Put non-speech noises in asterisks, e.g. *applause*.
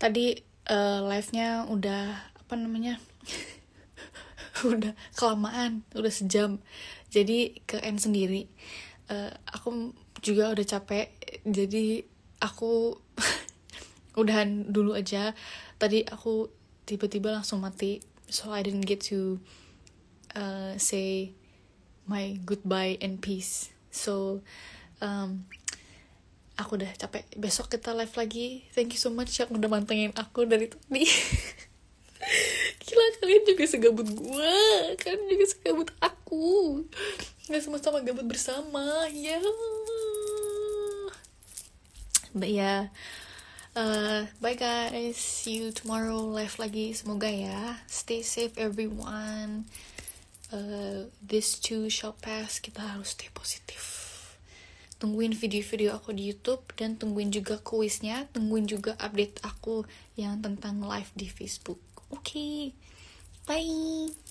tadi uh, live-nya udah apa namanya *laughs* udah kelamaan udah sejam jadi ke end sendiri uh, aku juga udah capek jadi aku *laughs* udahan dulu aja tadi aku tiba-tiba langsung mati so I didn't get to uh, say my goodbye and peace so um, aku udah capek besok kita live lagi thank you so much yang udah mantengin aku dari tadi *laughs* gila kalian juga segabut gue kalian juga segabut aku nggak sama-sama gabut bersama ya yeah. ya eh, bye guys see you tomorrow live lagi semoga ya stay safe everyone uh, this too shall pass kita harus stay positif tungguin video-video aku di YouTube dan tungguin juga kuisnya, tungguin juga update aku yang tentang live di Facebook. Oke. Okay. Bye.